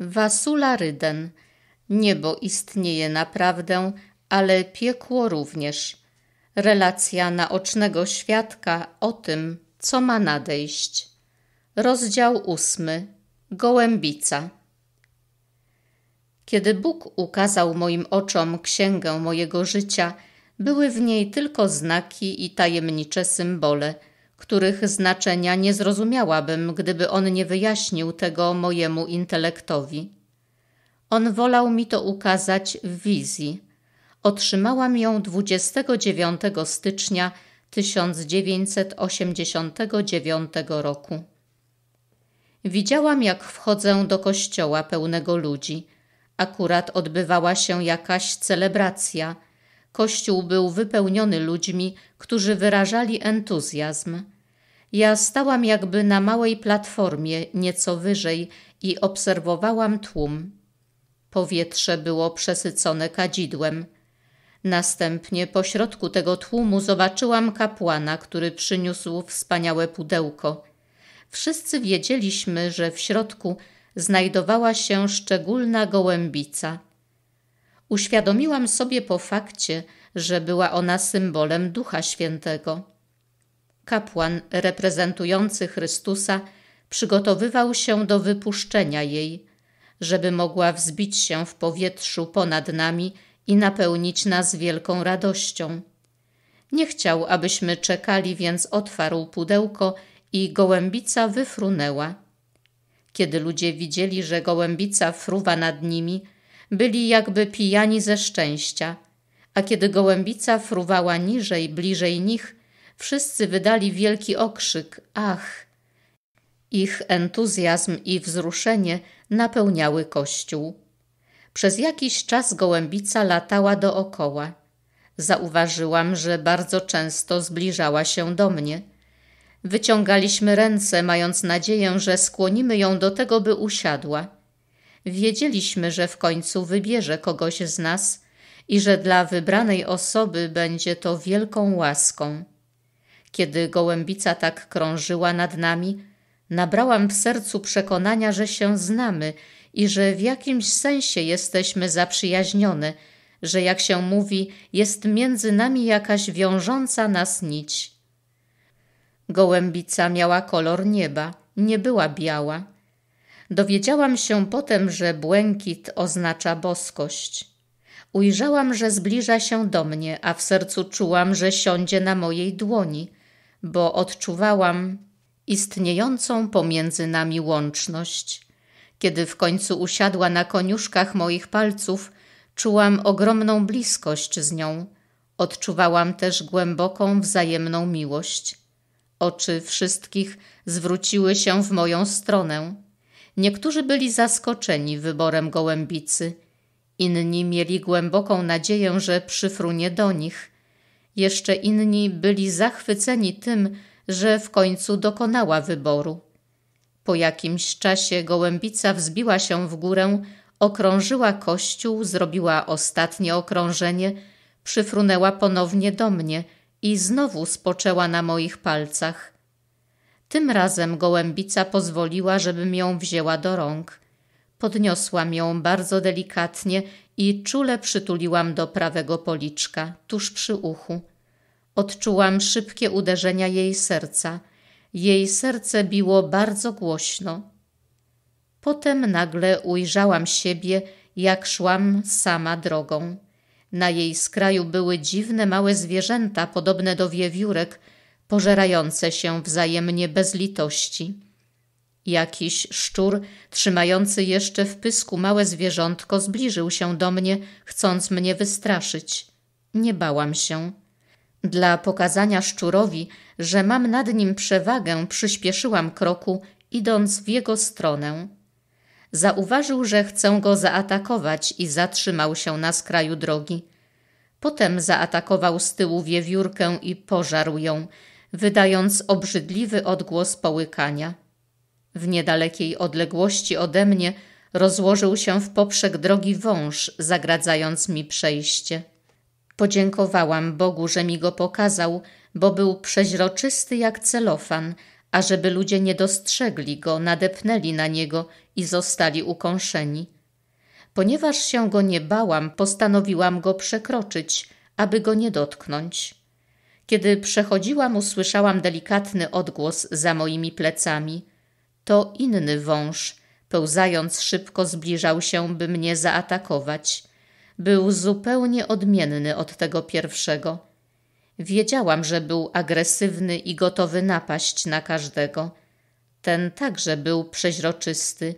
Wasula Ryden. Niebo istnieje naprawdę, ale piekło również. Relacja naocznego świadka o tym, co ma nadejść. Rozdział ósmy. Gołębica. Kiedy Bóg ukazał moim oczom księgę mojego życia, były w niej tylko znaki i tajemnicze symbole – których znaczenia nie zrozumiałabym, gdyby on nie wyjaśnił tego mojemu intelektowi. On wolał mi to ukazać w wizji. Otrzymałam ją 29 stycznia 1989 roku. Widziałam, jak wchodzę do kościoła pełnego ludzi. Akurat odbywała się jakaś celebracja – Kościół był wypełniony ludźmi, którzy wyrażali entuzjazm. Ja stałam jakby na małej platformie nieco wyżej i obserwowałam tłum. Powietrze było przesycone kadzidłem. Następnie pośrodku tego tłumu zobaczyłam kapłana, który przyniósł wspaniałe pudełko. Wszyscy wiedzieliśmy, że w środku znajdowała się szczególna gołębica – uświadomiłam sobie po fakcie, że była ona symbolem Ducha Świętego. Kapłan reprezentujący Chrystusa przygotowywał się do wypuszczenia jej, żeby mogła wzbić się w powietrzu ponad nami i napełnić nas wielką radością. Nie chciał, abyśmy czekali, więc otwarł pudełko i gołębica wyfrunęła. Kiedy ludzie widzieli, że gołębica fruwa nad nimi – byli jakby pijani ze szczęścia, a kiedy gołębica fruwała niżej, bliżej nich, wszyscy wydali wielki okrzyk ach. Ich entuzjazm i wzruszenie napełniały kościół. Przez jakiś czas gołębica latała dookoła. Zauważyłam, że bardzo często zbliżała się do mnie. Wyciągaliśmy ręce, mając nadzieję, że skłonimy ją do tego, by usiadła. Wiedzieliśmy, że w końcu wybierze kogoś z nas i że dla wybranej osoby będzie to wielką łaską. Kiedy gołębica tak krążyła nad nami, nabrałam w sercu przekonania, że się znamy i że w jakimś sensie jesteśmy zaprzyjaźnione, że jak się mówi, jest między nami jakaś wiążąca nas nić. Gołębica miała kolor nieba, nie była biała Dowiedziałam się potem, że błękit oznacza boskość. Ujrzałam, że zbliża się do mnie, a w sercu czułam, że siądzie na mojej dłoni, bo odczuwałam istniejącą pomiędzy nami łączność. Kiedy w końcu usiadła na koniuszkach moich palców, czułam ogromną bliskość z nią. Odczuwałam też głęboką wzajemną miłość. Oczy wszystkich zwróciły się w moją stronę. Niektórzy byli zaskoczeni wyborem gołębicy, inni mieli głęboką nadzieję, że przyfrunie do nich. Jeszcze inni byli zachwyceni tym, że w końcu dokonała wyboru. Po jakimś czasie gołębica wzbiła się w górę, okrążyła kościół, zrobiła ostatnie okrążenie, przyfrunęła ponownie do mnie i znowu spoczęła na moich palcach. Tym razem gołębica pozwoliła, żebym ją wzięła do rąk. Podniosłam ją bardzo delikatnie i czule przytuliłam do prawego policzka, tuż przy uchu. Odczułam szybkie uderzenia jej serca. Jej serce biło bardzo głośno. Potem nagle ujrzałam siebie, jak szłam sama drogą. Na jej skraju były dziwne małe zwierzęta, podobne do wiewiórek, pożerające się wzajemnie bez litości. Jakiś szczur, trzymający jeszcze w pysku małe zwierzątko, zbliżył się do mnie, chcąc mnie wystraszyć. Nie bałam się. Dla pokazania szczurowi, że mam nad nim przewagę, przyspieszyłam kroku, idąc w jego stronę. Zauważył, że chcę go zaatakować i zatrzymał się na skraju drogi. Potem zaatakował z tyłu wiewiórkę i pożarł ją, wydając obrzydliwy odgłos połykania. W niedalekiej odległości ode mnie rozłożył się w poprzek drogi wąż, zagradzając mi przejście. Podziękowałam Bogu, że mi go pokazał, bo był przeźroczysty jak celofan, a żeby ludzie nie dostrzegli go, nadepnęli na niego i zostali ukąszeni. Ponieważ się go nie bałam, postanowiłam go przekroczyć, aby go nie dotknąć. Kiedy przechodziłam, usłyszałam delikatny odgłos za moimi plecami. To inny wąż, pełzając szybko, zbliżał się, by mnie zaatakować. Był zupełnie odmienny od tego pierwszego. Wiedziałam, że był agresywny i gotowy napaść na każdego. Ten także był przeźroczysty,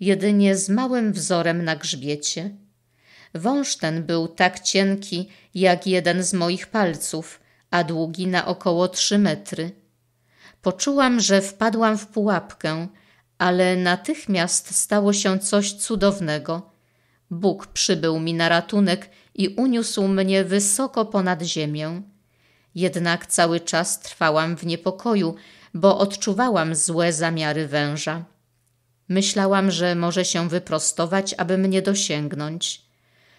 jedynie z małym wzorem na grzbiecie. Wąż ten był tak cienki jak jeden z moich palców – a długi na około trzy metry. Poczułam, że wpadłam w pułapkę, ale natychmiast stało się coś cudownego. Bóg przybył mi na ratunek i uniósł mnie wysoko ponad ziemię. Jednak cały czas trwałam w niepokoju, bo odczuwałam złe zamiary węża. Myślałam, że może się wyprostować, aby mnie dosięgnąć.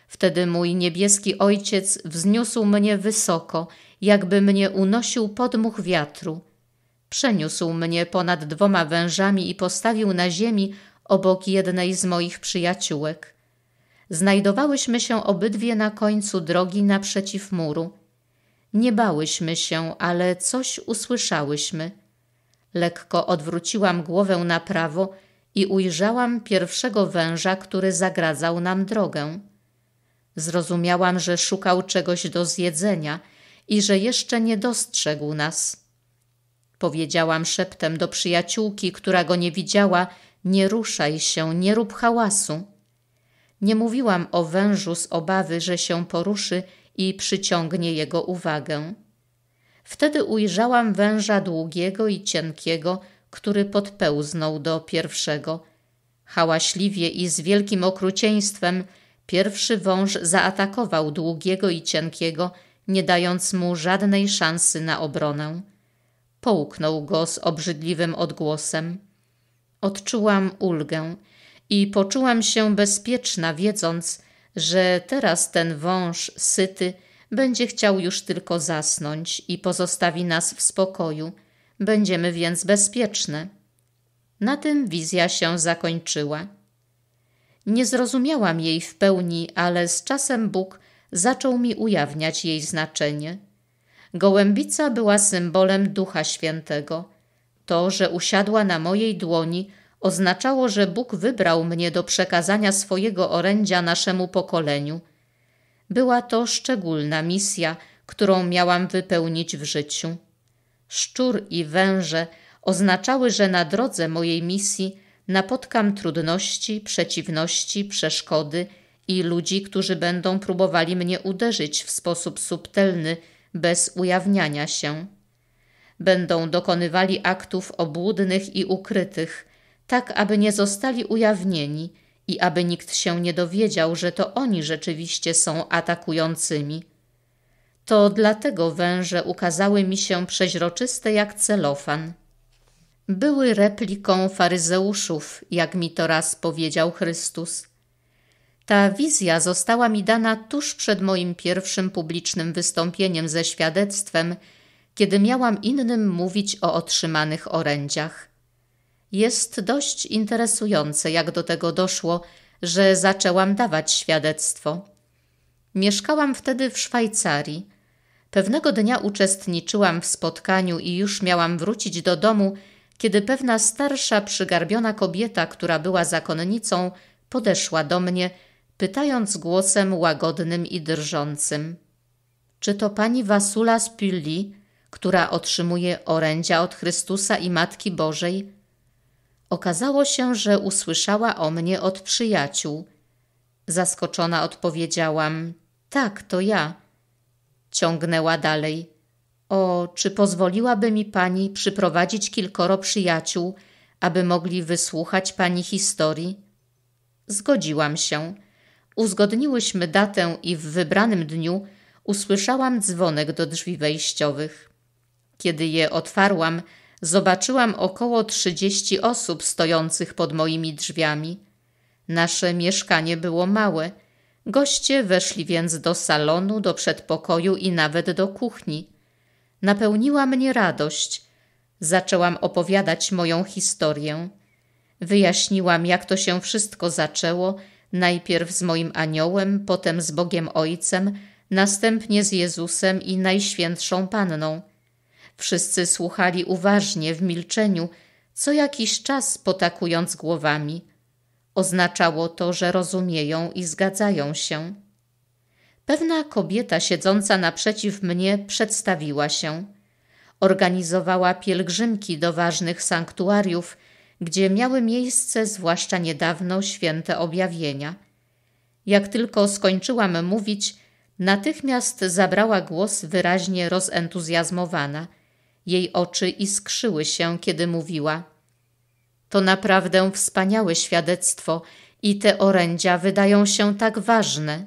Wtedy mój niebieski ojciec wzniósł mnie wysoko jakby mnie unosił podmuch wiatru. Przeniósł mnie ponad dwoma wężami i postawił na ziemi obok jednej z moich przyjaciółek. Znajdowałyśmy się obydwie na końcu drogi naprzeciw muru. Nie bałyśmy się, ale coś usłyszałyśmy. Lekko odwróciłam głowę na prawo i ujrzałam pierwszego węża, który zagradzał nam drogę. Zrozumiałam, że szukał czegoś do zjedzenia – i że jeszcze nie dostrzegł nas. Powiedziałam szeptem do przyjaciółki, która go nie widziała: Nie ruszaj się, nie rób hałasu. Nie mówiłam o wężu z obawy, że się poruszy i przyciągnie jego uwagę. Wtedy ujrzałam węża długiego i cienkiego, który podpełznął do pierwszego. Hałaśliwie i z wielkim okrucieństwem pierwszy wąż zaatakował długiego i cienkiego, nie dając mu żadnej szansy na obronę. Połknął go z obrzydliwym odgłosem. Odczułam ulgę i poczułam się bezpieczna, wiedząc, że teraz ten wąż syty będzie chciał już tylko zasnąć i pozostawi nas w spokoju. Będziemy więc bezpieczne. Na tym wizja się zakończyła. Nie zrozumiałam jej w pełni, ale z czasem Bóg zaczął mi ujawniać jej znaczenie. Gołębica była symbolem Ducha Świętego. To, że usiadła na mojej dłoni, oznaczało, że Bóg wybrał mnie do przekazania swojego orędzia naszemu pokoleniu. Była to szczególna misja, którą miałam wypełnić w życiu. Szczur i węże oznaczały, że na drodze mojej misji napotkam trudności, przeciwności, przeszkody – i ludzi, którzy będą próbowali mnie uderzyć w sposób subtelny, bez ujawniania się. Będą dokonywali aktów obłudnych i ukrytych, tak aby nie zostali ujawnieni i aby nikt się nie dowiedział, że to oni rzeczywiście są atakującymi. To dlatego węże ukazały mi się przeźroczyste jak celofan. Były repliką faryzeuszów, jak mi to raz powiedział Chrystus – ta wizja została mi dana tuż przed moim pierwszym publicznym wystąpieniem ze świadectwem, kiedy miałam innym mówić o otrzymanych orędziach. Jest dość interesujące, jak do tego doszło, że zaczęłam dawać świadectwo. Mieszkałam wtedy w Szwajcarii. Pewnego dnia uczestniczyłam w spotkaniu i już miałam wrócić do domu, kiedy pewna starsza, przygarbiona kobieta, która była zakonnicą, podeszła do mnie pytając głosem łagodnym i drżącym. Czy to pani Wasula z Pilli, która otrzymuje orędzia od Chrystusa i Matki Bożej? Okazało się, że usłyszała o mnie od przyjaciół. Zaskoczona odpowiedziałam: Tak, to ja. Ciągnęła dalej. O, czy pozwoliłaby mi pani przyprowadzić kilkoro przyjaciół, aby mogli wysłuchać pani historii? Zgodziłam się. Uzgodniłyśmy datę i w wybranym dniu usłyszałam dzwonek do drzwi wejściowych. Kiedy je otwarłam, zobaczyłam około trzydzieści osób stojących pod moimi drzwiami. Nasze mieszkanie było małe. Goście weszli więc do salonu, do przedpokoju i nawet do kuchni. Napełniła mnie radość. Zaczęłam opowiadać moją historię. Wyjaśniłam, jak to się wszystko zaczęło – najpierw z moim aniołem, potem z Bogiem Ojcem, następnie z Jezusem i Najświętszą Panną. Wszyscy słuchali uważnie w milczeniu, co jakiś czas potakując głowami. Oznaczało to, że rozumieją i zgadzają się. Pewna kobieta siedząca naprzeciw mnie przedstawiła się. Organizowała pielgrzymki do ważnych sanktuariów gdzie miały miejsce zwłaszcza niedawno święte objawienia. Jak tylko skończyłam mówić, natychmiast zabrała głos wyraźnie rozentuzjazmowana. Jej oczy iskrzyły się, kiedy mówiła. To naprawdę wspaniałe świadectwo i te orędzia wydają się tak ważne.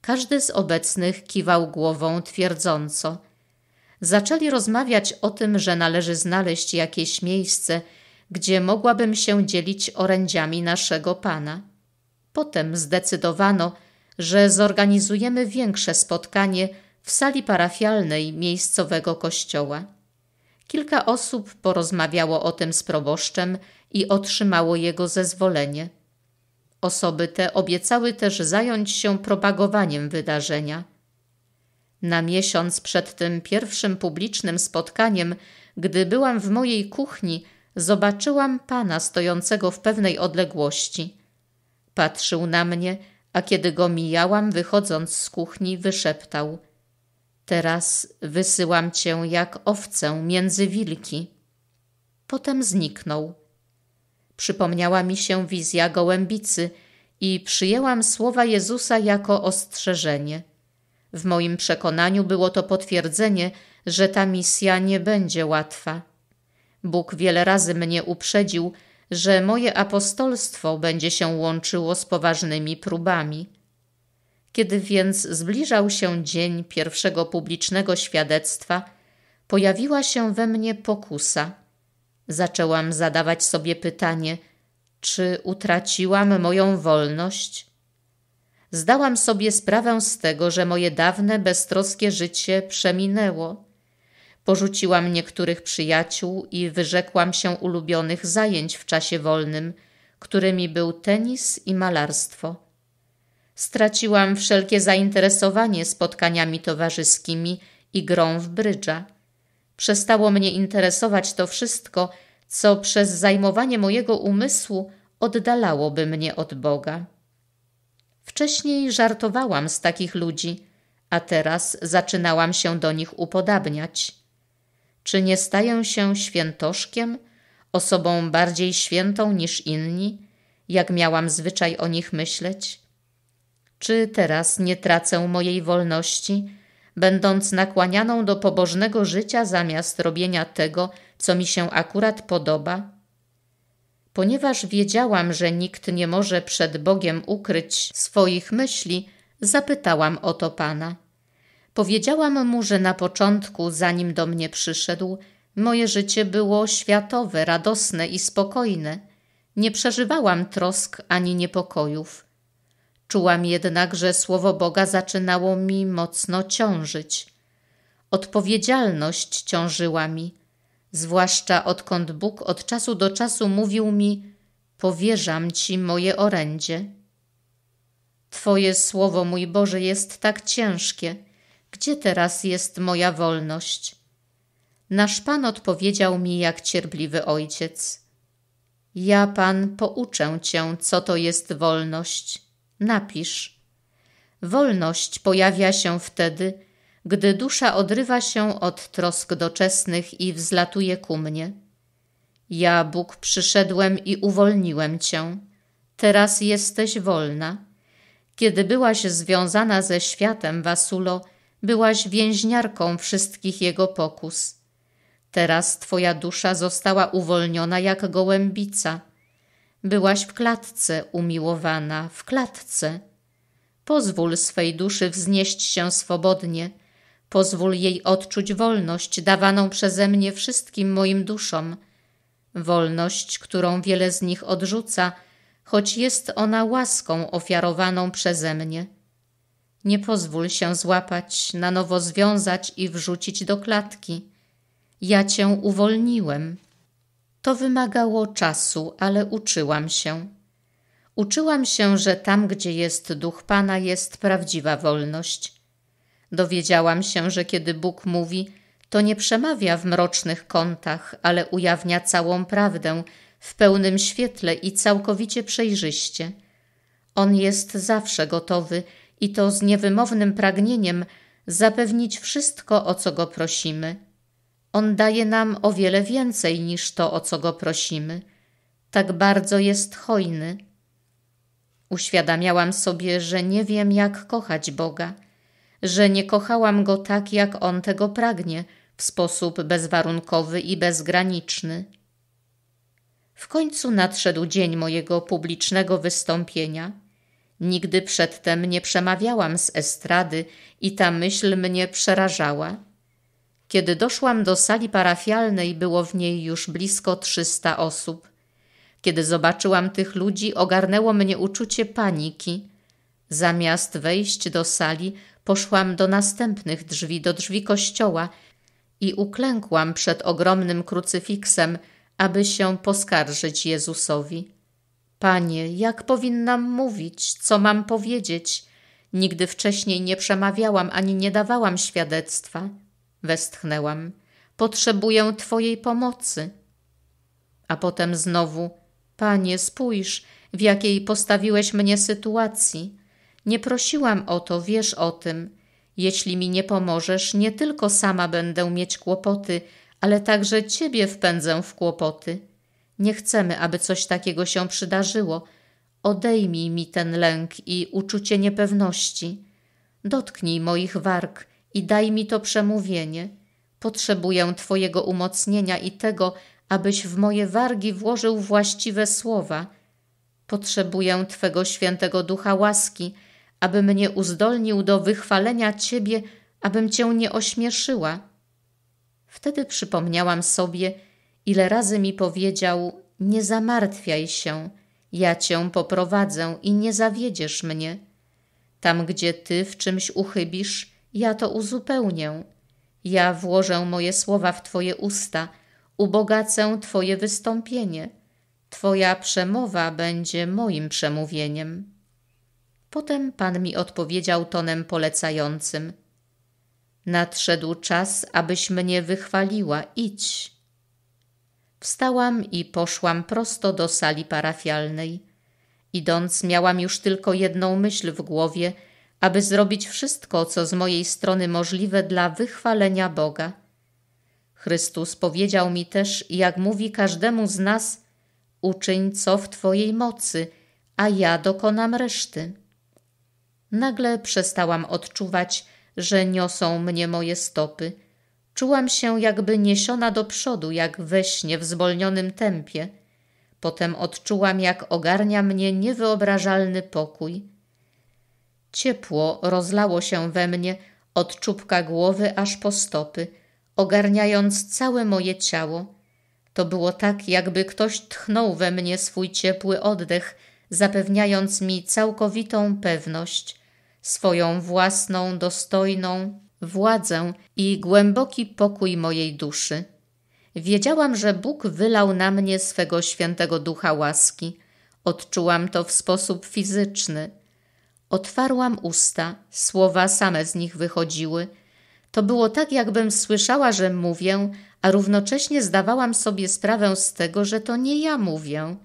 Każdy z obecnych kiwał głową twierdząco. Zaczęli rozmawiać o tym, że należy znaleźć jakieś miejsce, gdzie mogłabym się dzielić orędziami naszego Pana. Potem zdecydowano, że zorganizujemy większe spotkanie w sali parafialnej miejscowego kościoła. Kilka osób porozmawiało o tym z proboszczem i otrzymało jego zezwolenie. Osoby te obiecały też zająć się propagowaniem wydarzenia. Na miesiąc przed tym pierwszym publicznym spotkaniem, gdy byłam w mojej kuchni, zobaczyłam pana stojącego w pewnej odległości. Patrzył na mnie, a kiedy go mijałam, wychodząc z kuchni, wyszeptał: Teraz wysyłam cię jak owcę między wilki. Potem zniknął. Przypomniała mi się wizja gołębicy i przyjęłam słowa Jezusa jako ostrzeżenie. W moim przekonaniu było to potwierdzenie, że ta misja nie będzie łatwa. Bóg wiele razy mnie uprzedził, że moje apostolstwo będzie się łączyło z poważnymi próbami. Kiedy więc zbliżał się dzień pierwszego publicznego świadectwa, pojawiła się we mnie pokusa. Zaczęłam zadawać sobie pytanie, czy utraciłam moją wolność? Zdałam sobie sprawę z tego, że moje dawne, beztroskie życie przeminęło. Porzuciłam niektórych przyjaciół i wyrzekłam się ulubionych zajęć w czasie wolnym, którymi był tenis i malarstwo. Straciłam wszelkie zainteresowanie spotkaniami towarzyskimi i grą w brydża. Przestało mnie interesować to wszystko, co przez zajmowanie mojego umysłu oddalałoby mnie od Boga. Wcześniej żartowałam z takich ludzi, a teraz zaczynałam się do nich upodabniać. Czy nie staję się świętoszkiem, osobą bardziej świętą niż inni, jak miałam zwyczaj o nich myśleć? Czy teraz nie tracę mojej wolności, będąc nakłanianą do pobożnego życia zamiast robienia tego, co mi się akurat podoba? Ponieważ wiedziałam, że nikt nie może przed Bogiem ukryć swoich myśli, zapytałam o to Pana. Powiedziałam mu, że na początku, zanim do mnie przyszedł, moje życie było światowe, radosne i spokojne. Nie przeżywałam trosk ani niepokojów. Czułam jednak, że słowo Boga zaczynało mi mocno ciążyć. Odpowiedzialność ciążyła mi, zwłaszcza odkąd Bóg od czasu do czasu mówił mi: Powierzam ci moje orędzie. Twoje słowo, mój Boże, jest tak ciężkie gdzie teraz jest moja wolność? Nasz pan odpowiedział mi jak cierpliwy ojciec. Ja, pan, pouczę cię, co to jest wolność. Napisz. Wolność pojawia się wtedy, gdy dusza odrywa się od trosk doczesnych i wzlatuje ku mnie. Ja, Bóg, przyszedłem i uwolniłem cię. Teraz jesteś wolna. Kiedy byłaś związana ze światem, Wasulo, byłaś więźniarką wszystkich jego pokus. Teraz twoja dusza została uwolniona jak gołębica. Byłaś w klatce umiłowana, w klatce. Pozwól swej duszy wznieść się swobodnie. Pozwól jej odczuć wolność dawaną przeze mnie wszystkim moim duszom. Wolność, którą wiele z nich odrzuca, choć jest ona łaską ofiarowaną przeze mnie. Nie pozwól się złapać, na nowo związać i wrzucić do klatki. Ja cię uwolniłem. To wymagało czasu, ale uczyłam się. Uczyłam się, że tam, gdzie jest duch Pana, jest prawdziwa wolność. Dowiedziałam się, że kiedy Bóg mówi, to nie przemawia w mrocznych kątach, ale ujawnia całą prawdę w pełnym świetle i całkowicie przejrzyście. On jest zawsze gotowy i to z niewymownym pragnieniem zapewnić wszystko, o co go prosimy. On daje nam o wiele więcej niż to, o co go prosimy. Tak bardzo jest hojny. Uświadamiałam sobie, że nie wiem, jak kochać Boga, że nie kochałam Go tak, jak On tego pragnie, w sposób bezwarunkowy i bezgraniczny. W końcu nadszedł dzień mojego publicznego wystąpienia – Nigdy przedtem nie przemawiałam z estrady i ta myśl mnie przerażała. Kiedy doszłam do sali parafialnej, było w niej już blisko trzysta osób. Kiedy zobaczyłam tych ludzi, ogarnęło mnie uczucie paniki. Zamiast wejść do sali, poszłam do następnych drzwi, do drzwi kościoła i uklękłam przed ogromnym krucyfiksem, aby się poskarżyć Jezusowi. Panie, jak powinnam mówić, co mam powiedzieć? Nigdy wcześniej nie przemawiałam ani nie dawałam świadectwa. Westchnęłam. Potrzebuję Twojej pomocy. A potem znowu, Panie, spójrz, w jakiej postawiłeś mnie sytuacji. Nie prosiłam o to, wiesz o tym. Jeśli mi nie pomożesz, nie tylko sama będę mieć kłopoty, ale także Ciebie wpędzę w kłopoty. Nie chcemy, aby coś takiego się przydarzyło. Odejmij mi ten lęk i uczucie niepewności. Dotknij moich warg i daj mi to przemówienie. Potrzebuję Twojego umocnienia i tego, abyś w moje wargi włożył właściwe słowa. Potrzebuję Twego świętego ducha łaski, aby mnie uzdolnił do wychwalenia Ciebie, abym Cię nie ośmieszyła. Wtedy przypomniałam sobie, ile razy mi powiedział: Nie zamartwiaj się, ja cię poprowadzę i nie zawiedziesz mnie. Tam, gdzie ty w czymś uchybisz, ja to uzupełnię. Ja włożę moje słowa w twoje usta, ubogacę twoje wystąpienie. Twoja przemowa będzie moim przemówieniem. Potem pan mi odpowiedział tonem polecającym. Nadszedł czas, abyś mnie wychwaliła, idź. Wstałam i poszłam prosto do sali parafialnej. Idąc, miałam już tylko jedną myśl w głowie, aby zrobić wszystko, co z mojej strony możliwe dla wychwalenia Boga. Chrystus powiedział mi też, jak mówi każdemu z nas, uczyń co w Twojej mocy, a ja dokonam reszty. Nagle przestałam odczuwać, że niosą mnie moje stopy – Czułam się jakby niesiona do przodu, jak we śnie w zwolnionym tempie. Potem odczułam, jak ogarnia mnie niewyobrażalny pokój. Ciepło rozlało się we mnie od czubka głowy aż po stopy, ogarniając całe moje ciało. To było tak, jakby ktoś tchnął we mnie swój ciepły oddech, zapewniając mi całkowitą pewność, swoją własną, dostojną, władzę i głęboki pokój mojej duszy. Wiedziałam, że Bóg wylał na mnie swego świętego ducha łaski. Odczułam to w sposób fizyczny. Otwarłam usta, słowa same z nich wychodziły. To było tak, jakbym słyszała, że mówię, a równocześnie zdawałam sobie sprawę z tego, że to nie ja mówię.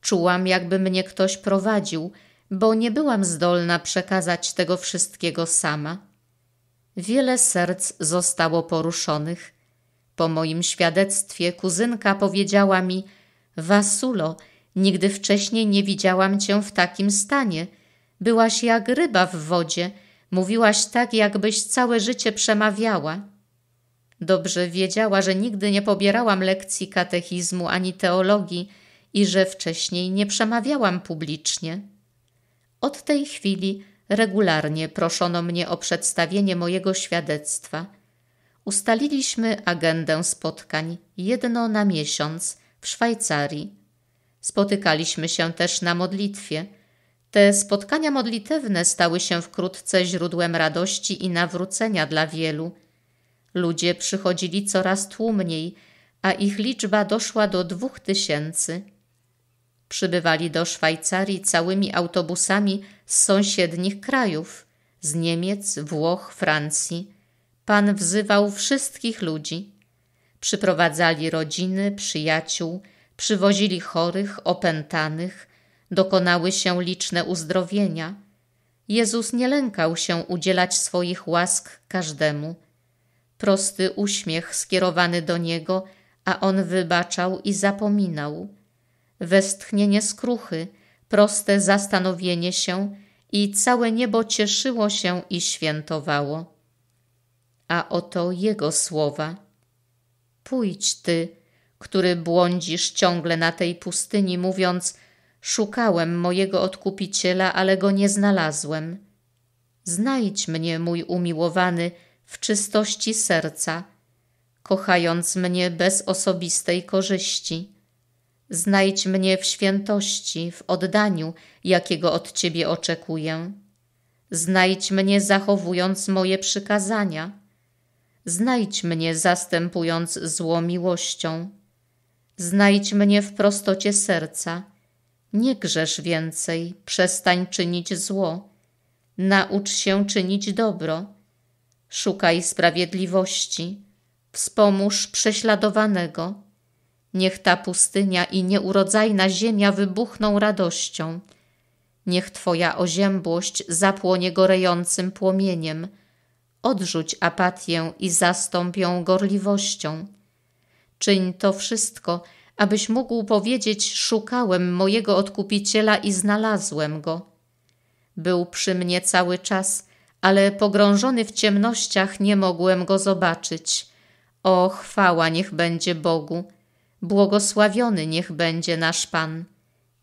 Czułam, jakby mnie ktoś prowadził, bo nie byłam zdolna przekazać tego wszystkiego sama. Wiele serc zostało poruszonych. Po moim świadectwie kuzynka powiedziała mi: Wasulo, nigdy wcześniej nie widziałam cię w takim stanie. Byłaś jak ryba w wodzie, mówiłaś tak, jakbyś całe życie przemawiała. Dobrze wiedziała, że nigdy nie pobierałam lekcji katechizmu ani teologii i że wcześniej nie przemawiałam publicznie. Od tej chwili Regularnie proszono mnie o przedstawienie mojego świadectwa. Ustaliliśmy agendę spotkań, jedno na miesiąc, w Szwajcarii. Spotykaliśmy się też na modlitwie. Te spotkania modlitewne stały się wkrótce źródłem radości i nawrócenia dla wielu. Ludzie przychodzili coraz tłumniej, a ich liczba doszła do dwóch tysięcy. Przybywali do Szwajcarii całymi autobusami z sąsiednich krajów, z Niemiec, Włoch, Francji. Pan wzywał wszystkich ludzi. Przyprowadzali rodziny, przyjaciół, przywozili chorych, opętanych, dokonały się liczne uzdrowienia. Jezus nie lękał się udzielać swoich łask każdemu. Prosty uśmiech skierowany do niego, a on wybaczał i zapominał westchnienie skruchy, proste zastanowienie się i całe niebo cieszyło się i świętowało. A oto jego słowa. Pójdź ty, który błądzisz ciągle na tej pustyni, mówiąc Szukałem mojego odkupiciela, ale go nie znalazłem. Znajdź mnie, mój umiłowany, w czystości serca, kochając mnie bez osobistej korzyści. Znajdź mnie w świętości, w oddaniu, jakiego od Ciebie oczekuję. Znajdź mnie zachowując moje przykazania. Znajdź mnie zastępując zło miłością. Znajdź mnie w prostocie serca. Nie grzesz więcej, przestań czynić zło. Naucz się czynić dobro. Szukaj sprawiedliwości. Wspomóż prześladowanego Niech ta pustynia i nieurodzajna ziemia wybuchną radością. Niech Twoja oziębłość zapłonie gorejącym płomieniem. Odrzuć apatię i zastąp ją gorliwością. Czyń to wszystko, abyś mógł powiedzieć: Szukałem mojego odkupiciela i znalazłem go. Był przy mnie cały czas, ale pogrążony w ciemnościach nie mogłem go zobaczyć. O, chwała niech będzie Bogu! Błogosławiony niech będzie nasz Pan.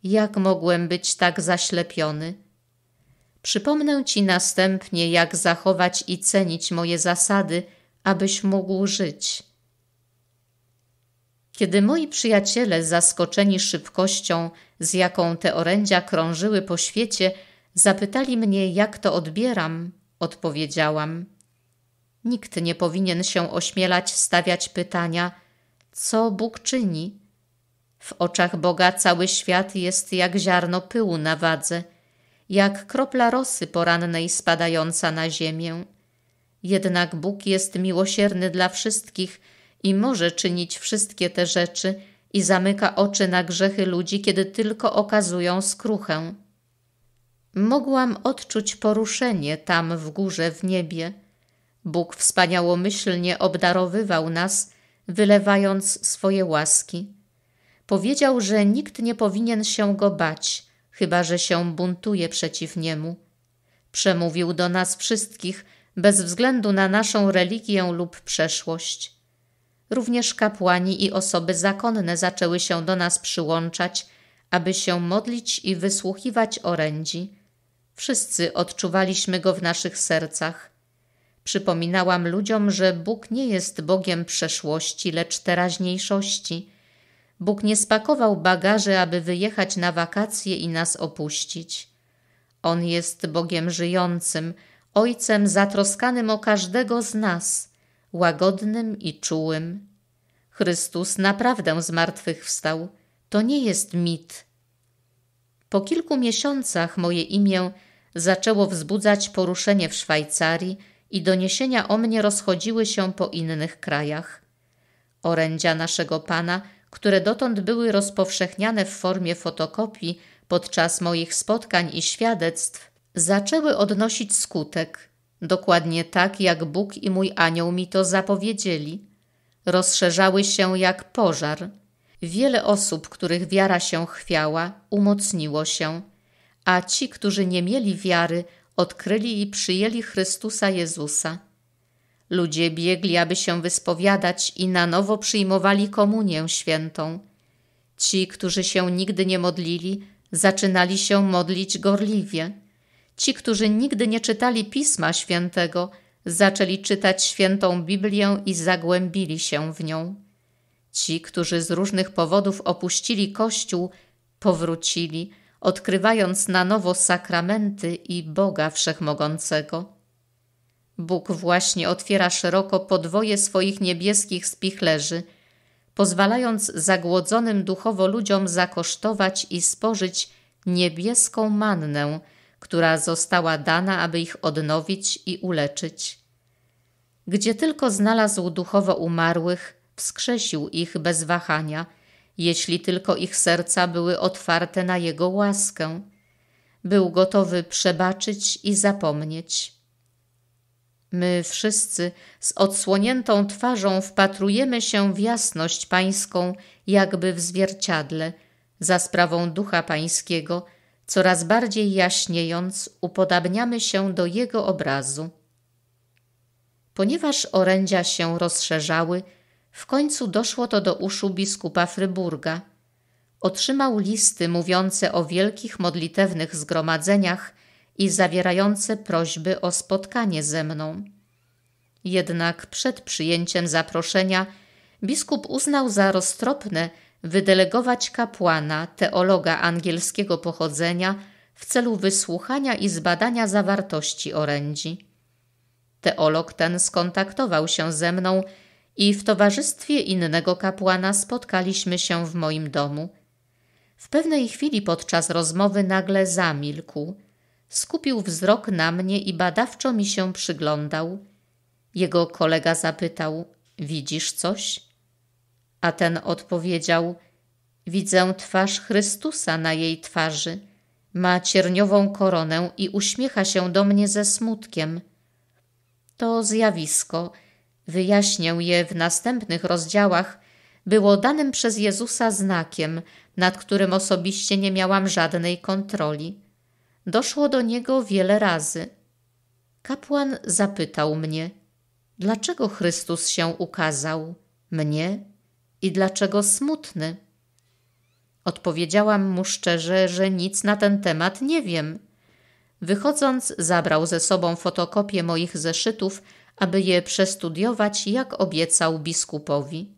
Jak mogłem być tak zaślepiony? Przypomnę Ci następnie, jak zachować i cenić moje zasady, abyś mógł żyć. Kiedy moi przyjaciele, zaskoczeni szybkością, z jaką te orędzia krążyły po świecie, zapytali mnie, jak to odbieram, odpowiedziałam. Nikt nie powinien się ośmielać stawiać pytania – co Bóg czyni. W oczach Boga cały świat jest jak ziarno pyłu na wadze, jak kropla rosy porannej spadająca na ziemię. Jednak Bóg jest miłosierny dla wszystkich i może czynić wszystkie te rzeczy i zamyka oczy na grzechy ludzi, kiedy tylko okazują skruchę. Mogłam odczuć poruszenie tam w górze w niebie. Bóg wspaniałomyślnie obdarowywał nas wylewając swoje łaski. Powiedział, że nikt nie powinien się go bać, chyba że się buntuje przeciw niemu. Przemówił do nas wszystkich, bez względu na naszą religię lub przeszłość. Również kapłani i osoby zakonne zaczęły się do nas przyłączać, aby się modlić i wysłuchiwać orędzi. Wszyscy odczuwaliśmy go w naszych sercach, Przypominałam ludziom, że Bóg nie jest Bogiem przeszłości, lecz teraźniejszości. Bóg nie spakował bagaży, aby wyjechać na wakacje i nas opuścić. On jest Bogiem żyjącym, Ojcem zatroskanym o każdego z nas, łagodnym i czułym. Chrystus naprawdę zmartwychwstał. To nie jest mit. Po kilku miesiącach moje imię zaczęło wzbudzać poruszenie w Szwajcarii, i doniesienia o mnie rozchodziły się po innych krajach. Orędzia naszego Pana, które dotąd były rozpowszechniane w formie fotokopii podczas moich spotkań i świadectw, zaczęły odnosić skutek, dokładnie tak jak Bóg i mój anioł mi to zapowiedzieli. Rozszerzały się jak pożar. Wiele osób, których wiara się chwiała, umocniło się, a ci, którzy nie mieli wiary, odkryli i przyjęli Chrystusa Jezusa. Ludzie biegli, aby się wyspowiadać i na nowo przyjmowali komunię świętą. Ci, którzy się nigdy nie modlili, zaczynali się modlić gorliwie. Ci, którzy nigdy nie czytali Pisma Świętego, zaczęli czytać Świętą Biblię i zagłębili się w nią. Ci, którzy z różnych powodów opuścili Kościół, powrócili – odkrywając na nowo sakramenty i Boga Wszechmogącego. Bóg właśnie otwiera szeroko podwoje swoich niebieskich spichlerzy, pozwalając zagłodzonym duchowo ludziom zakosztować i spożyć niebieską mannę, która została dana, aby ich odnowić i uleczyć. Gdzie tylko znalazł duchowo umarłych, wskrzesił ich bez wahania – jeśli tylko ich serca były otwarte na Jego łaskę. Był gotowy przebaczyć i zapomnieć. My wszyscy z odsłoniętą twarzą wpatrujemy się w jasność pańską, jakby w zwierciadle, za sprawą Ducha Pańskiego, coraz bardziej jaśniejąc, upodabniamy się do Jego obrazu. Ponieważ orędzia się rozszerzały, w końcu doszło to do uszu biskupa Fryburga. Otrzymał listy mówiące o wielkich modlitewnych zgromadzeniach i zawierające prośby o spotkanie ze mną. Jednak przed przyjęciem zaproszenia biskup uznał za roztropne wydelegować kapłana, teologa angielskiego pochodzenia, w celu wysłuchania i zbadania zawartości orędzi. Teolog ten skontaktował się ze mną i w towarzystwie innego kapłana spotkaliśmy się w moim domu. W pewnej chwili podczas rozmowy nagle zamilkł. Skupił wzrok na mnie i badawczo mi się przyglądał. Jego kolega zapytał: Widzisz coś? A ten odpowiedział: Widzę twarz Chrystusa na jej twarzy. Ma cierniową koronę i uśmiecha się do mnie ze smutkiem. To zjawisko wyjaśniał je w następnych rozdziałach, było danym przez Jezusa znakiem, nad którym osobiście nie miałam żadnej kontroli. Doszło do niego wiele razy. Kapłan zapytał mnie, dlaczego Chrystus się ukazał mnie i dlaczego smutny? Odpowiedziałam mu szczerze, że nic na ten temat nie wiem. Wychodząc, zabrał ze sobą fotokopię moich zeszytów, aby je przestudiować, jak obiecał biskupowi.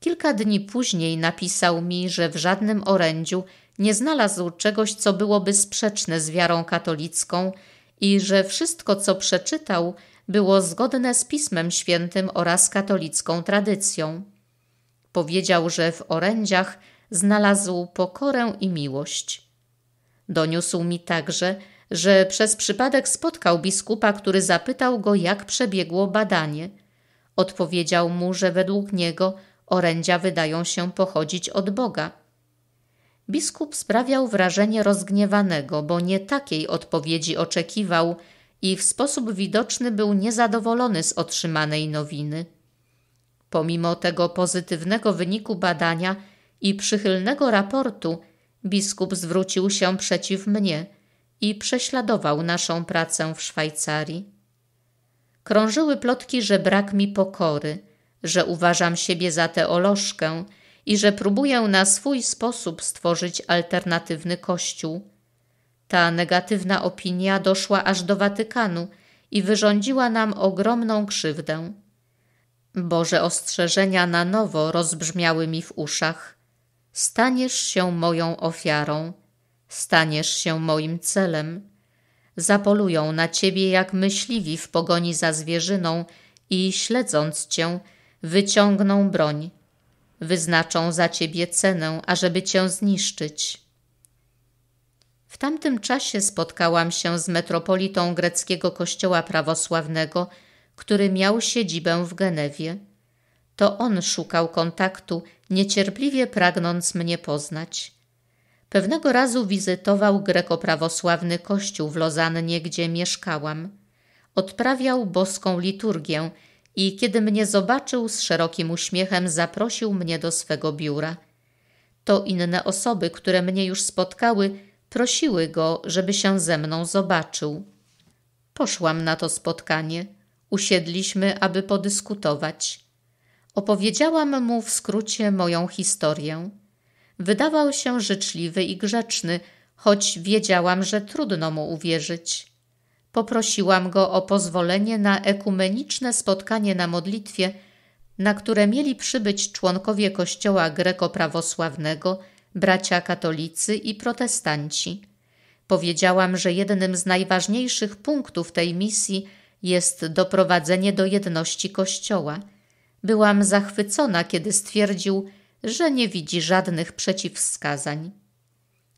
Kilka dni później napisał mi, że w żadnym orędziu nie znalazł czegoś, co byłoby sprzeczne z wiarą katolicką i że wszystko, co przeczytał, było zgodne z Pismem Świętym oraz katolicką tradycją. Powiedział, że w orędziach znalazł pokorę i miłość. Doniósł mi także, że przez przypadek spotkał biskupa, który zapytał go, jak przebiegło badanie. Odpowiedział mu, że według niego orędzia wydają się pochodzić od Boga. Biskup sprawiał wrażenie rozgniewanego, bo nie takiej odpowiedzi oczekiwał i w sposób widoczny był niezadowolony z otrzymanej nowiny. Pomimo tego pozytywnego wyniku badania i przychylnego raportu, biskup zwrócił się przeciw mnie – i prześladował naszą pracę w Szwajcarii. Krążyły plotki, że brak mi pokory, że uważam siebie za teolożkę i że próbuję na swój sposób stworzyć alternatywny kościół. Ta negatywna opinia doszła aż do Watykanu i wyrządziła nam ogromną krzywdę. Boże ostrzeżenia na nowo rozbrzmiały mi w uszach. Staniesz się moją ofiarą – Staniesz się moim celem. Zapolują na ciebie jak myśliwi w pogoni za zwierzyną i śledząc cię, wyciągną broń. Wyznaczą za ciebie cenę, ażeby cię zniszczyć. W tamtym czasie spotkałam się z metropolitą greckiego kościoła prawosławnego, który miał siedzibę w Genewie. To on szukał kontaktu, niecierpliwie pragnąc mnie poznać. Pewnego razu wizytował grekoprawosławny kościół w Lozannie, gdzie mieszkałam. Odprawiał boską liturgię i kiedy mnie zobaczył, z szerokim uśmiechem zaprosił mnie do swego biura. To inne osoby, które mnie już spotkały, prosiły go, żeby się ze mną zobaczył. Poszłam na to spotkanie. Usiedliśmy, aby podyskutować. Opowiedziałam mu w skrócie moją historię. Wydawał się życzliwy i grzeczny, choć wiedziałam, że trudno mu uwierzyć. Poprosiłam go o pozwolenie na ekumeniczne spotkanie na modlitwie, na które mieli przybyć członkowie kościoła greko-prawosławnego, bracia katolicy i protestanci. Powiedziałam, że jednym z najważniejszych punktów tej misji jest doprowadzenie do jedności Kościoła. Byłam zachwycona, kiedy stwierdził, że nie widzi żadnych przeciwwskazań.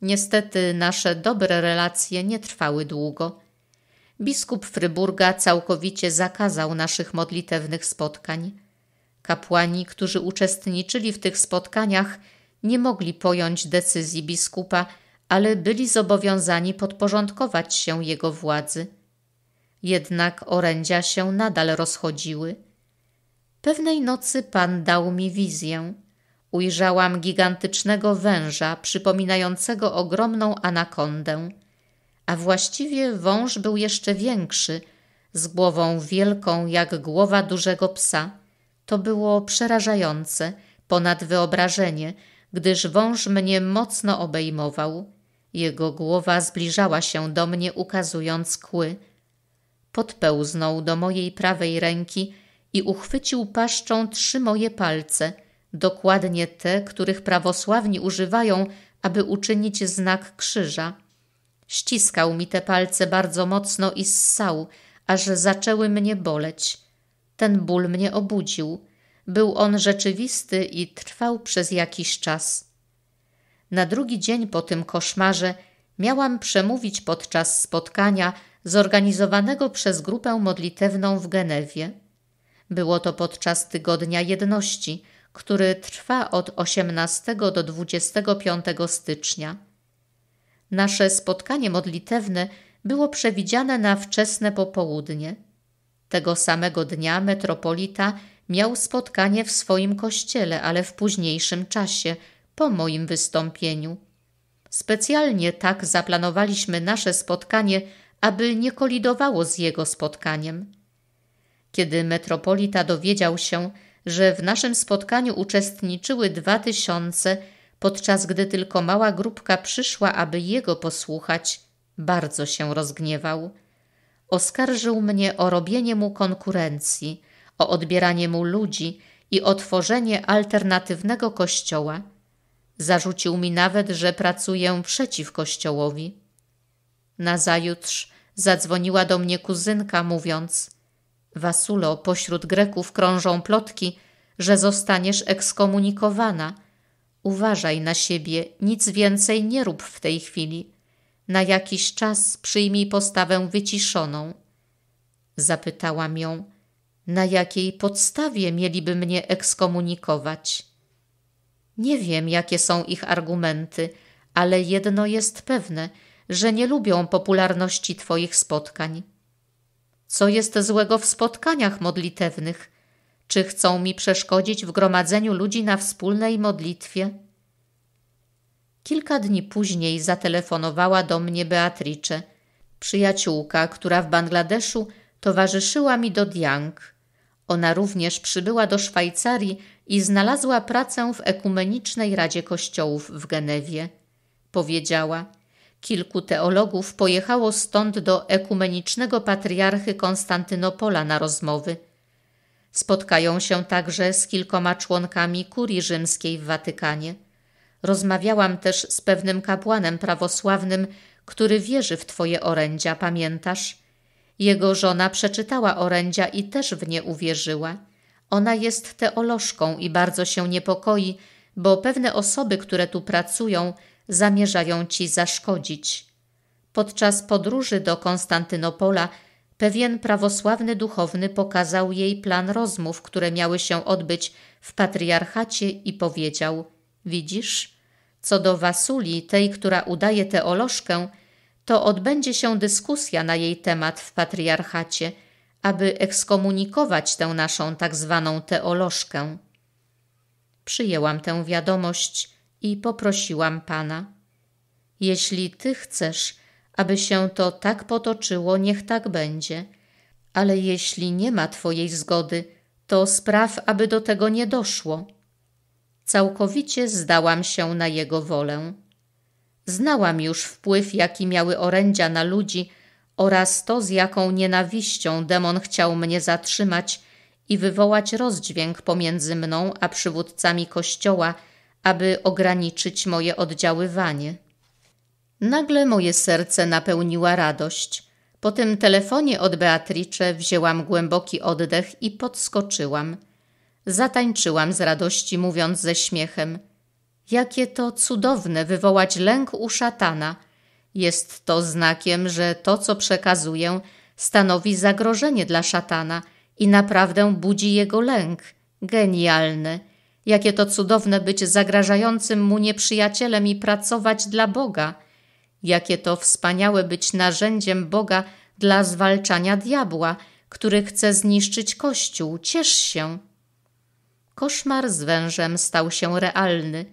Niestety nasze dobre relacje nie trwały długo. Biskup Fryburga całkowicie zakazał naszych modlitewnych spotkań. Kapłani, którzy uczestniczyli w tych spotkaniach, nie mogli pojąć decyzji biskupa, ale byli zobowiązani podporządkować się jego władzy. Jednak orędzia się nadal rozchodziły. Pewnej nocy pan dał mi wizję – ujrzałam gigantycznego węża przypominającego ogromną anakondę, a właściwie wąż był jeszcze większy, z głową wielką jak głowa dużego psa. To było przerażające, ponad wyobrażenie, gdyż wąż mnie mocno obejmował. Jego głowa zbliżała się do mnie, ukazując kły. Podpełznął do mojej prawej ręki i uchwycił paszczą trzy moje palce – dokładnie te, których prawosławni używają, aby uczynić znak krzyża. Ściskał mi te palce bardzo mocno i ssał, aż zaczęły mnie boleć. Ten ból mnie obudził. Był on rzeczywisty i trwał przez jakiś czas. Na drugi dzień po tym koszmarze miałam przemówić podczas spotkania zorganizowanego przez grupę modlitewną w Genewie. Było to podczas Tygodnia Jedności – który trwa od 18 do 25 stycznia. Nasze spotkanie modlitewne było przewidziane na wczesne popołudnie. Tego samego dnia metropolita miał spotkanie w swoim kościele, ale w późniejszym czasie, po moim wystąpieniu. Specjalnie tak zaplanowaliśmy nasze spotkanie, aby nie kolidowało z jego spotkaniem. Kiedy metropolita dowiedział się, że w naszym spotkaniu uczestniczyły dwa tysiące, podczas gdy tylko mała grupka przyszła, aby jego posłuchać, bardzo się rozgniewał. Oskarżył mnie o robienie mu konkurencji, o odbieranie mu ludzi i o tworzenie alternatywnego kościoła. Zarzucił mi nawet, że pracuję przeciw kościołowi. Nazajutrz zadzwoniła do mnie kuzynka, mówiąc – Wasulo, pośród Greków krążą plotki, że zostaniesz ekskomunikowana. Uważaj na siebie, nic więcej nie rób w tej chwili. Na jakiś czas przyjmij postawę wyciszoną. Zapytałam ją, na jakiej podstawie mieliby mnie ekskomunikować? Nie wiem, jakie są ich argumenty, ale jedno jest pewne, że nie lubią popularności Twoich spotkań. Co jest złego w spotkaniach modlitewnych? Czy chcą mi przeszkodzić w gromadzeniu ludzi na wspólnej modlitwie? Kilka dni później zatelefonowała do mnie Beatrice, przyjaciółka, która w Bangladeszu towarzyszyła mi do Diang. Ona również przybyła do Szwajcarii i znalazła pracę w Ekumenicznej Radzie Kościołów w Genewie. Powiedziała – Kilku teologów pojechało stąd do ekumenicznego patriarchy Konstantynopola na rozmowy. Spotkają się także z kilkoma członkami kurii rzymskiej w Watykanie. Rozmawiałam też z pewnym kapłanem prawosławnym, który wierzy w Twoje orędzia, pamiętasz? Jego żona przeczytała orędzia i też w nie uwierzyła. Ona jest teolożką i bardzo się niepokoi, bo pewne osoby, które tu pracują – zamierzają ci zaszkodzić. Podczas podróży do Konstantynopola pewien prawosławny duchowny pokazał jej plan rozmów, które miały się odbyć w patriarchacie i powiedział: Widzisz, co do Wasuli, tej, która udaje teolożkę, to odbędzie się dyskusja na jej temat w patriarchacie, aby ekskomunikować tę naszą tak zwaną teolożkę. Przyjęłam tę wiadomość i poprosiłam Pana. Jeśli Ty chcesz, aby się to tak potoczyło, niech tak będzie. Ale jeśli nie ma Twojej zgody, to spraw, aby do tego nie doszło. Całkowicie zdałam się na jego wolę. Znałam już wpływ, jaki miały orędzia na ludzi oraz to, z jaką nienawiścią demon chciał mnie zatrzymać i wywołać rozdźwięk pomiędzy mną a przywódcami kościoła – aby ograniczyć moje oddziaływanie. Nagle moje serce napełniła radość. Po tym telefonie od Beatrice wzięłam głęboki oddech i podskoczyłam. Zatańczyłam z radości, mówiąc ze śmiechem: Jakie to cudowne wywołać lęk u szatana. Jest to znakiem, że to, co przekazuję, stanowi zagrożenie dla szatana i naprawdę budzi jego lęk. Genialne. Jakie to cudowne być zagrażającym mu nieprzyjacielem i pracować dla Boga. Jakie to wspaniałe być narzędziem Boga dla zwalczania diabła, który chce zniszczyć Kościół. Ciesz się. Koszmar z wężem stał się realny.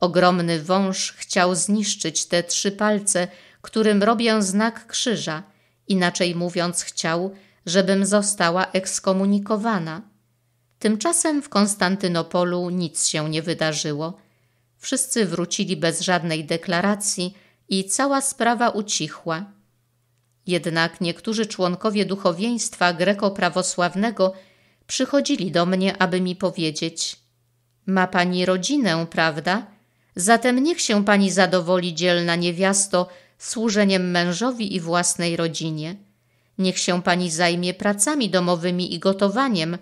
Ogromny wąż chciał zniszczyć te trzy palce, którym robię znak krzyża. Inaczej mówiąc, chciał, żebym została ekskomunikowana. Tymczasem w Konstantynopolu nic się nie wydarzyło. Wszyscy wrócili bez żadnej deklaracji i cała sprawa ucichła. Jednak niektórzy członkowie duchowieństwa greko-prawosławnego przychodzili do mnie, aby mi powiedzieć: Ma pani rodzinę, prawda? Zatem niech się pani zadowoli, dzielna niewiasto, służeniem mężowi i własnej rodzinie. Niech się pani zajmie pracami domowymi i gotowaniem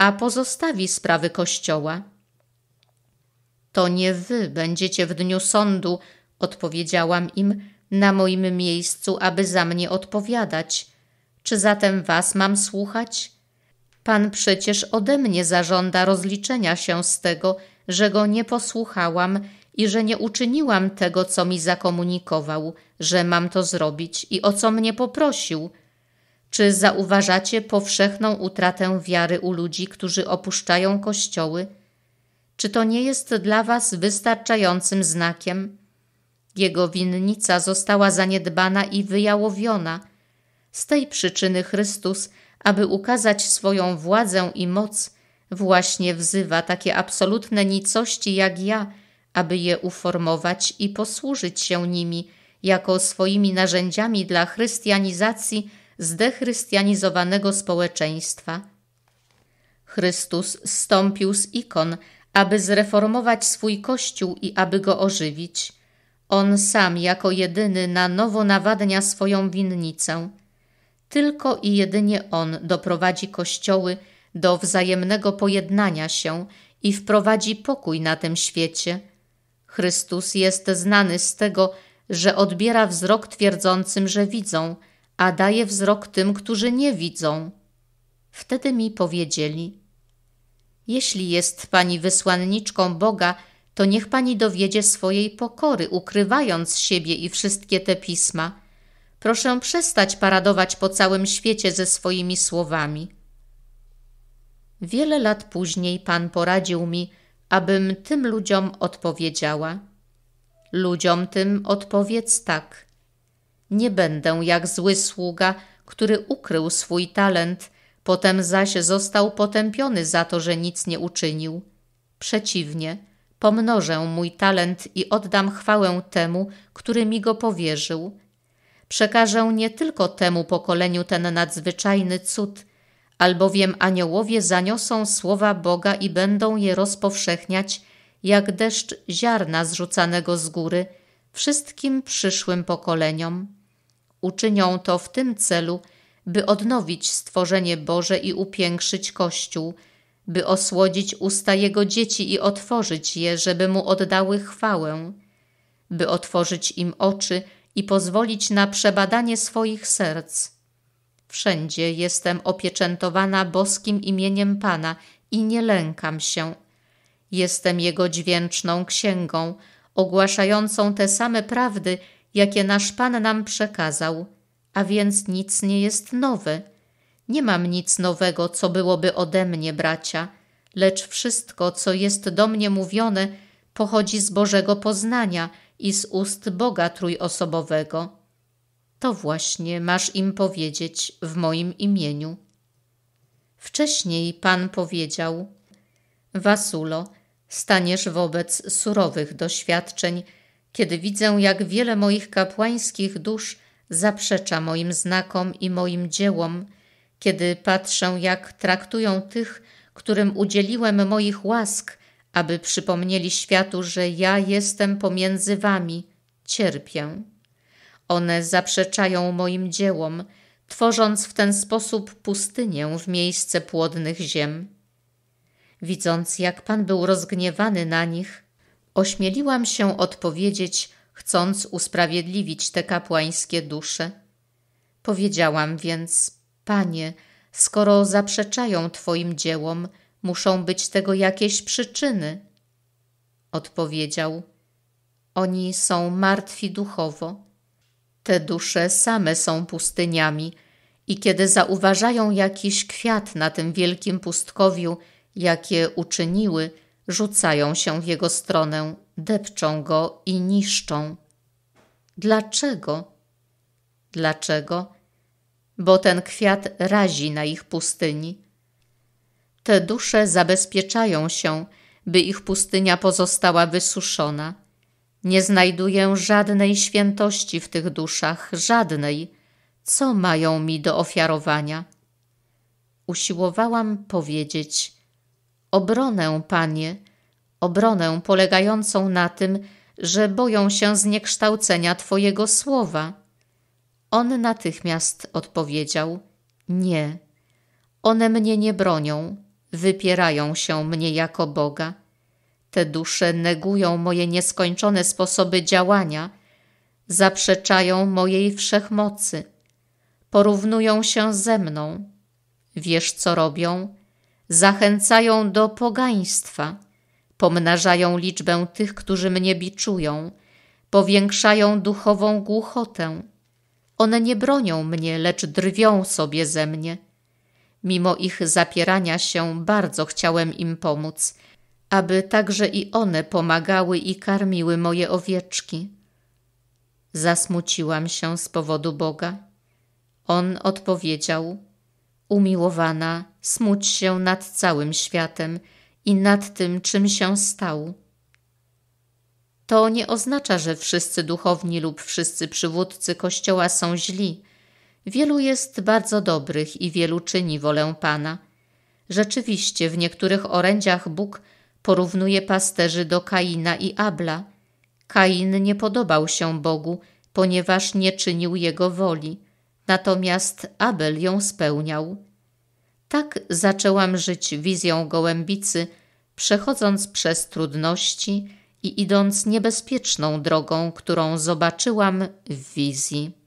a pozostawi sprawy Kościoła. To nie wy będziecie w dniu sądu, odpowiedziałam im, na moim miejscu, aby za mnie odpowiadać. Czy zatem was mam słuchać? Pan przecież ode mnie zażąda rozliczenia się z tego, że go nie posłuchałam i że nie uczyniłam tego, co mi zakomunikował, że mam to zrobić i o co mnie poprosił. Czy zauważacie powszechną utratę wiary u ludzi, którzy opuszczają kościoły? Czy to nie jest dla Was wystarczającym znakiem? Jego winnica została zaniedbana i wyjałowiona. Z tej przyczyny Chrystus, aby ukazać swoją władzę i moc, właśnie wzywa takie absolutne nicości jak ja, aby je uformować i posłużyć się nimi jako swoimi narzędziami dla chrystianizacji zdechrystianizowanego społeczeństwa. Chrystus zstąpił z ikon, aby zreformować swój Kościół i aby go ożywić. On sam jako jedyny na nowo nawadnia swoją winnicę. Tylko i jedynie On doprowadzi Kościoły do wzajemnego pojednania się i wprowadzi pokój na tym świecie. Chrystus jest znany z tego, że odbiera wzrok twierdzącym, że widzą – a daje wzrok tym, którzy nie widzą. Wtedy mi powiedzieli: Jeśli jest pani wysłanniczką Boga, to niech pani dowiedzie swojej pokory, ukrywając siebie i wszystkie te pisma. Proszę przestać paradować po całym świecie ze swoimi słowami. Wiele lat później Pan poradził mi, abym tym ludziom odpowiedziała. Ludziom tym odpowiedz tak. Nie będę jak zły sługa, który ukrył swój talent, potem zaś został potępiony za to, że nic nie uczynił. Przeciwnie, pomnożę mój talent i oddam chwałę temu, który mi go powierzył. Przekażę nie tylko temu pokoleniu ten nadzwyczajny cud, albowiem aniołowie zaniosą słowa Boga i będą je rozpowszechniać, jak deszcz ziarna zrzucanego z góry, wszystkim przyszłym pokoleniom. Uczynią to w tym celu, by odnowić stworzenie Boże i upiększyć Kościół, by osłodzić usta Jego dzieci i otworzyć je, żeby Mu oddały chwałę, by otworzyć im oczy i pozwolić na przebadanie swoich serc. Wszędzie jestem opieczętowana boskim imieniem Pana i nie lękam się. Jestem Jego dźwięczną księgą, ogłaszającą te same prawdy, jakie nasz Pan nam przekazał, a więc nic nie jest nowe. Nie mam nic nowego, co byłoby ode mnie, bracia, lecz wszystko, co jest do mnie mówione, pochodzi z Bożego poznania i z ust Boga Trójosobowego. To właśnie masz im powiedzieć w moim imieniu. Wcześniej Pan powiedział: Wasulo, staniesz wobec surowych doświadczeń, kiedy widzę, jak wiele moich kapłańskich dusz zaprzecza moim znakom i moim dziełom, kiedy patrzę, jak traktują tych, którym udzieliłem moich łask, aby przypomnieli światu, że ja jestem pomiędzy wami, cierpię. One zaprzeczają moim dziełom, tworząc w ten sposób pustynię w miejsce płodnych ziem. Widząc, jak Pan był rozgniewany na nich, ośmieliłam się odpowiedzieć, chcąc usprawiedliwić te kapłańskie dusze. Powiedziałam więc, panie, skoro zaprzeczają twoim dziełom, muszą być tego jakieś przyczyny. Odpowiedział, oni są martwi duchowo. Te dusze same są pustyniami i kiedy zauważają jakiś kwiat na tym wielkim pustkowiu, jakie uczyniły, Rzucają się w jego stronę, depczą go i niszczą. Dlaczego? Dlaczego? Bo ten kwiat razi na ich pustyni. Te dusze zabezpieczają się, by ich pustynia pozostała wysuszona. Nie znajduję żadnej świętości w tych duszach, żadnej. Co mają mi do ofiarowania? Usiłowałam powiedzieć – Obronę, panie, obronę polegającą na tym, że boją się zniekształcenia Twojego słowa. On natychmiast odpowiedział: Nie. One mnie nie bronią, wypierają się mnie jako Boga. Te dusze negują moje nieskończone sposoby działania, zaprzeczają mojej wszechmocy, porównują się ze mną. Wiesz, co robią? zachęcają do pogaństwa, pomnażają liczbę tych, którzy mnie biczują, powiększają duchową głuchotę. One nie bronią mnie, lecz drwią sobie ze mnie. Mimo ich zapierania się bardzo chciałem im pomóc, aby także i one pomagały i karmiły moje owieczki. Zasmuciłam się z powodu Boga. On odpowiedział: Umiłowana, smuć się nad całym światem i nad tym, czym się stał. To nie oznacza, że wszyscy duchowni lub wszyscy przywódcy Kościoła są źli. Wielu jest bardzo dobrych i wielu czyni wolę Pana. Rzeczywiście w niektórych orędziach Bóg porównuje pasterzy do Kaina i Abla. Kain nie podobał się Bogu, ponieważ nie czynił jego woli, natomiast Abel ją spełniał. Tak zaczęłam żyć wizją gołębicy, przechodząc przez trudności i idąc niebezpieczną drogą, którą zobaczyłam w wizji.